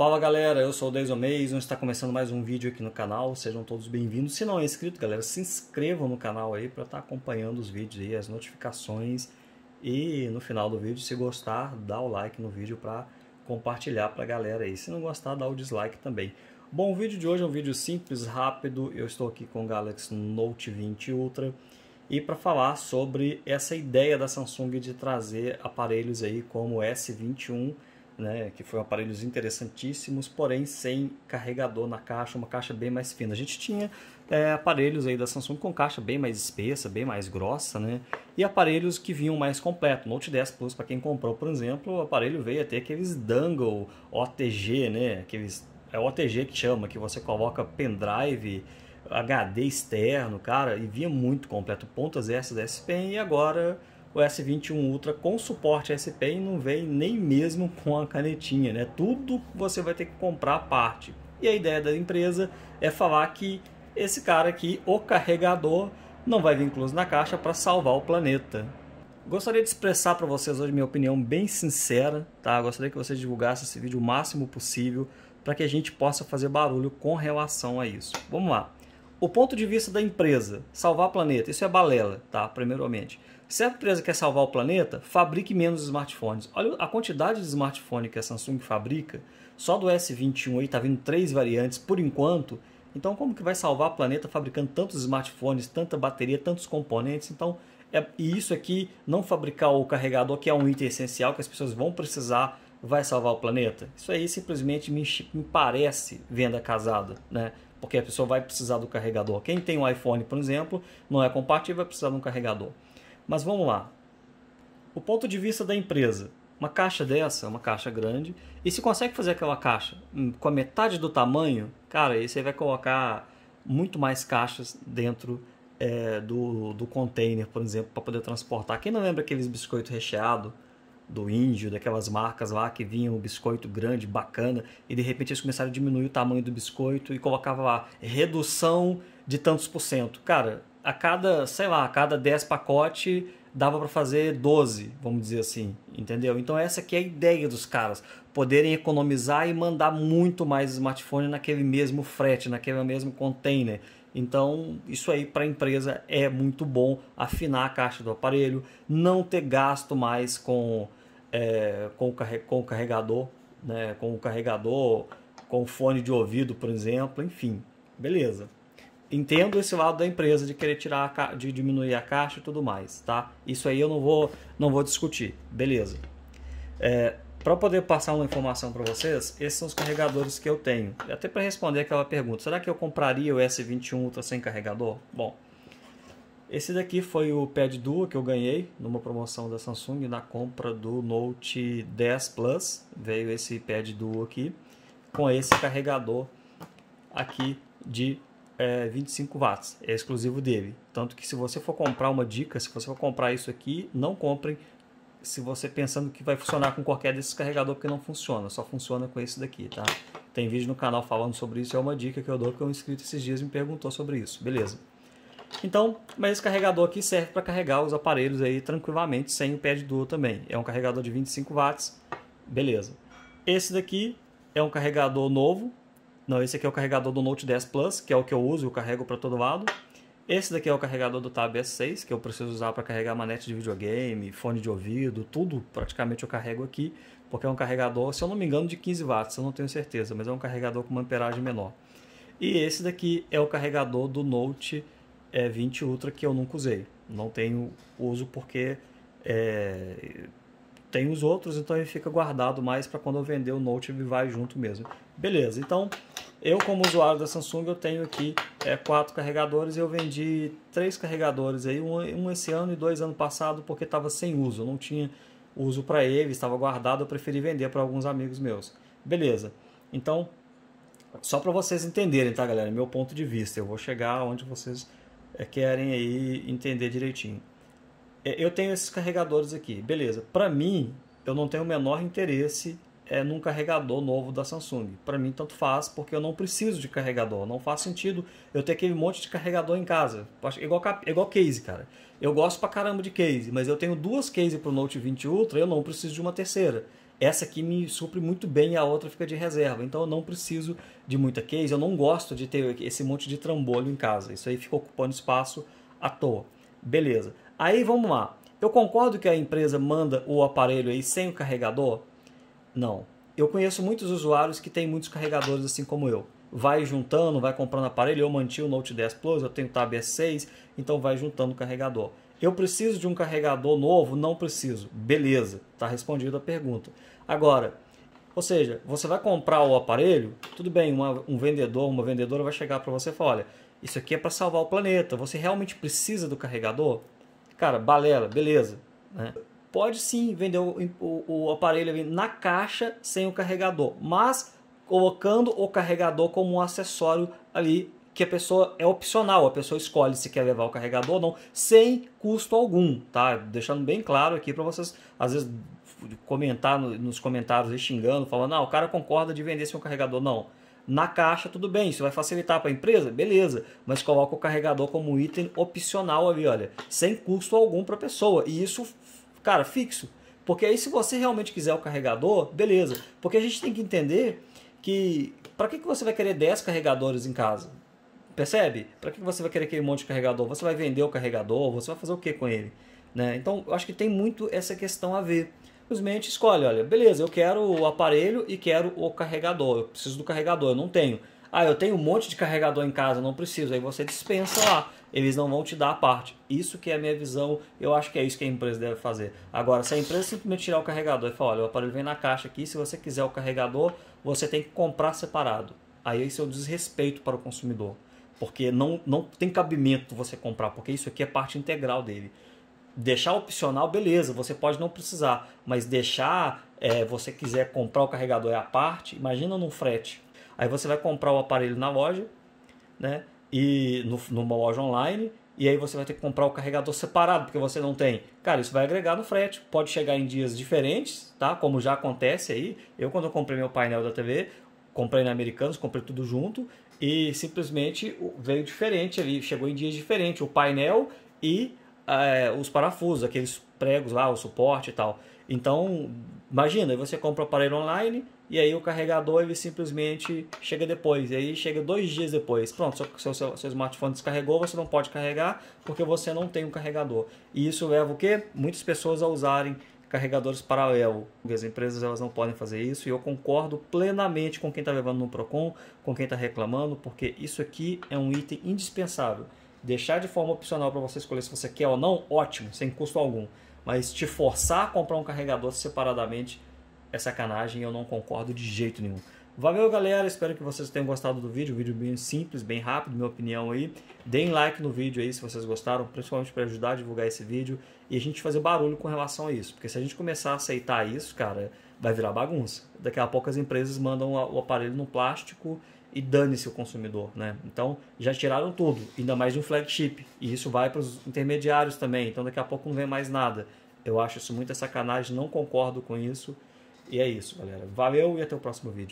Fala galera, eu sou o Deison Mason, está começando mais um vídeo aqui no canal, sejam todos bem-vindos. Se não é inscrito, galera, se inscrevam no canal aí para estar tá acompanhando os vídeos e as notificações. E no final do vídeo, se gostar, dá o like no vídeo para compartilhar para a galera aí. Se não gostar, dá o dislike também. Bom, o vídeo de hoje é um vídeo simples, rápido. Eu estou aqui com o Galaxy Note 20 Ultra e para falar sobre essa ideia da Samsung de trazer aparelhos aí como o S21 Ultra né, que foram aparelhos interessantíssimos, porém sem carregador na caixa, uma caixa bem mais fina. A gente tinha é, aparelhos aí da Samsung com caixa bem mais espessa, bem mais grossa, né? E aparelhos que vinham mais completo. Note 10 Plus, para quem comprou, por exemplo, o aparelho veio até aqueles dangle OTG, né? Aqueles, é OTG que chama, que você coloca pendrive, HD externo, cara, e vinha muito completo. Pontas S da S Pen e agora o S21 Ultra com suporte SP e não vem nem mesmo com a canetinha, né? Tudo você vai ter que comprar à parte. E a ideia da empresa é falar que esse cara aqui, o carregador, não vai vir incluso na caixa para salvar o planeta. Gostaria de expressar para vocês hoje minha opinião bem sincera, tá? Gostaria que vocês divulgassem esse vídeo o máximo possível para que a gente possa fazer barulho com relação a isso. Vamos lá. O ponto de vista da empresa, salvar o planeta, isso é balela, tá? Primeiramente. Se a empresa quer salvar o planeta, fabrique menos smartphones. Olha a quantidade de smartphone que a Samsung fabrica, só do S21 aí tá vindo três variantes por enquanto. Então como que vai salvar o planeta fabricando tantos smartphones, tanta bateria, tantos componentes? Então é, e isso aqui não fabricar o carregador que é um item essencial que as pessoas vão precisar vai salvar o planeta? Isso aí simplesmente me, me parece venda casada, né? Porque a pessoa vai precisar do carregador. Quem tem um iPhone, por exemplo, não é compatível, vai precisar de um carregador. Mas vamos lá. O ponto de vista da empresa. Uma caixa dessa, uma caixa grande, e se consegue fazer aquela caixa hum, com a metade do tamanho, cara, aí você vai colocar muito mais caixas dentro é, do, do container, por exemplo, para poder transportar. Quem não lembra aqueles biscoitos recheados do índio, daquelas marcas lá que vinham um biscoito grande, bacana, e de repente eles começaram a diminuir o tamanho do biscoito e colocava lá redução de tantos por cento. Cara, a cada, sei lá, a cada 10 pacotes dava para fazer 12, vamos dizer assim, entendeu? Então essa aqui é a ideia dos caras, poderem economizar e mandar muito mais smartphone naquele mesmo frete, naquele mesmo container. Então, isso aí para a empresa é muito bom afinar a caixa do aparelho, não ter gasto mais com, é, com, o, com o carregador, né, com o carregador, com o fone de ouvido, por exemplo, enfim, beleza entendo esse lado da empresa de querer tirar ca... de diminuir a caixa e tudo mais, tá? Isso aí eu não vou, não vou discutir, beleza? É, para poder passar uma informação para vocês, esses são os carregadores que eu tenho. Até para responder aquela pergunta, será que eu compraria o S21 Ultra sem carregador? Bom, esse daqui foi o Pad Duo que eu ganhei numa promoção da Samsung na compra do Note 10 Plus. Veio esse Pad Duo aqui com esse carregador aqui de é, 25 watts, é exclusivo dele. Tanto que se você for comprar uma dica, se você for comprar isso aqui, não compre se você pensando que vai funcionar com qualquer desses carregador, porque não funciona, só funciona com esse daqui, tá? Tem vídeo no canal falando sobre isso, é uma dica que eu dou, que um inscrito esses dias me perguntou sobre isso, beleza? Então, mas esse carregador aqui serve para carregar os aparelhos aí tranquilamente, sem o pad duo também. É um carregador de 25 watts, beleza. Esse daqui é um carregador novo, não, esse aqui é o carregador do Note 10 Plus, que é o que eu uso, eu carrego para todo lado. Esse daqui é o carregador do Tab S6, que eu preciso usar para carregar manete de videogame, fone de ouvido, tudo praticamente eu carrego aqui, porque é um carregador, se eu não me engano, de 15 watts, eu não tenho certeza, mas é um carregador com uma amperagem menor. E esse daqui é o carregador do Note é, eh, 20 Ultra que eu nunca usei. Não tenho uso porque é, tem os outros, então ele fica guardado mais para quando eu vender o Note ele vai junto mesmo. Beleza, então eu, como usuário da Samsung, eu tenho aqui é, quatro carregadores. e Eu vendi três carregadores aí, um, um esse ano e dois ano passado, porque estava sem uso. Eu não tinha uso para ele, estava guardado. Eu preferi vender para alguns amigos meus. Beleza. Então, só para vocês entenderem, tá, galera? Meu ponto de vista. Eu vou chegar onde vocês é, querem aí entender direitinho. É, eu tenho esses carregadores aqui. Beleza. Para mim, eu não tenho o menor interesse é, num carregador novo da Samsung. Para mim, tanto faz, porque eu não preciso de carregador. Não faz sentido eu ter aquele monte de carregador em casa. Igual, igual case, cara. Eu gosto pra caramba de case, mas eu tenho duas case pro Note 20 Ultra eu não preciso de uma terceira. Essa aqui me supre muito bem e a outra fica de reserva. Então eu não preciso de muita case. Eu não gosto de ter esse monte de trambolho em casa. Isso aí fica ocupando espaço à toa. Beleza. Aí vamos lá. Eu concordo que a empresa manda o aparelho aí sem o carregador? Não. Eu conheço muitos usuários que têm muitos carregadores assim como eu. Vai juntando, vai comprando aparelho. Eu mantive o Note 10 Plus, eu tenho o Tab S6, então vai juntando o carregador. Eu preciso de um carregador novo? Não preciso. Beleza, está respondida a pergunta. Agora, ou seja, você vai comprar o aparelho, tudo bem, uma, um vendedor, uma vendedora vai chegar para você e falar, olha, isso aqui é para salvar o planeta, você realmente precisa do carregador? Cara, balela, beleza. Né? pode sim vender o, o, o aparelho na caixa sem o carregador, mas colocando o carregador como um acessório ali que a pessoa é opcional, a pessoa escolhe se quer levar o carregador ou não, sem custo algum, tá? Deixando bem claro aqui para vocês, às vezes comentar nos comentários xingando, falando, ah, o cara concorda de vender sem o carregador, não. Na caixa, tudo bem, isso vai facilitar para a empresa? Beleza, mas coloca o carregador como item opcional ali, olha, sem custo algum para a pessoa. E isso cara, fixo. Porque aí, se você realmente quiser o carregador, beleza. Porque a gente tem que entender que para que, que você vai querer 10 carregadores em casa? Percebe? Para que, que você vai querer aquele monte de carregador? Você vai vender o carregador? Você vai fazer o que com ele? Né? Então, eu acho que tem muito essa questão a ver. Simplesmente escolhe, olha, beleza, eu quero o aparelho e quero o carregador. Eu preciso do carregador, eu não tenho. Ah, eu tenho um monte de carregador em casa, não preciso. Aí você dispensa lá eles não vão te dar a parte. Isso que é a minha visão, eu acho que é isso que a empresa deve fazer. Agora, se a empresa simplesmente tirar o carregador e falar, olha, o aparelho vem na caixa aqui, se você quiser o carregador, você tem que comprar separado. Aí isso é um desrespeito para o consumidor, porque não, não tem cabimento você comprar, porque isso aqui é parte integral dele. Deixar opcional, beleza, você pode não precisar, mas deixar, é, você quiser comprar o carregador é a parte, imagina num frete. Aí você vai comprar o aparelho na loja, né? e no, numa loja online e aí você vai ter que comprar o carregador separado porque você não tem. Cara, isso vai agregar no frete, pode chegar em dias diferentes, tá? Como já acontece aí. Eu quando eu comprei meu painel da TV, comprei na Americanos, comprei tudo junto e simplesmente veio diferente ali, chegou em dias diferentes o painel e é, os parafusos, aqueles pregos lá, o suporte e tal. Então, Imagina, você compra o aparelho online e aí o carregador ele simplesmente chega depois. E aí chega dois dias depois. Pronto, seu, seu, seu smartphone descarregou, você não pode carregar porque você não tem um carregador. E isso leva o quê? Muitas pessoas a usarem carregadores paralelo. As empresas elas não podem fazer isso e eu concordo plenamente com quem está levando no Procon, com quem está reclamando, porque isso aqui é um item indispensável. Deixar de forma opcional para você escolher se você quer ou não, ótimo, sem custo algum mas te forçar a comprar um carregador separadamente é sacanagem e eu não concordo de jeito nenhum. Valeu, galera. Espero que vocês tenham gostado do vídeo. Um vídeo bem simples, bem rápido, minha opinião aí. Deem like no vídeo aí se vocês gostaram, principalmente para ajudar a divulgar esse vídeo e a gente fazer barulho com relação a isso. Porque se a gente começar a aceitar isso, cara, vai virar bagunça. Daqui a pouco as empresas mandam o aparelho no plástico e dane-se o consumidor, né? Então já tiraram tudo, ainda mais um flagship e isso vai para os intermediários também. Então daqui a pouco não vem mais nada. Eu acho isso muita sacanagem, não concordo com isso. E é isso, galera. Valeu e até o próximo vídeo.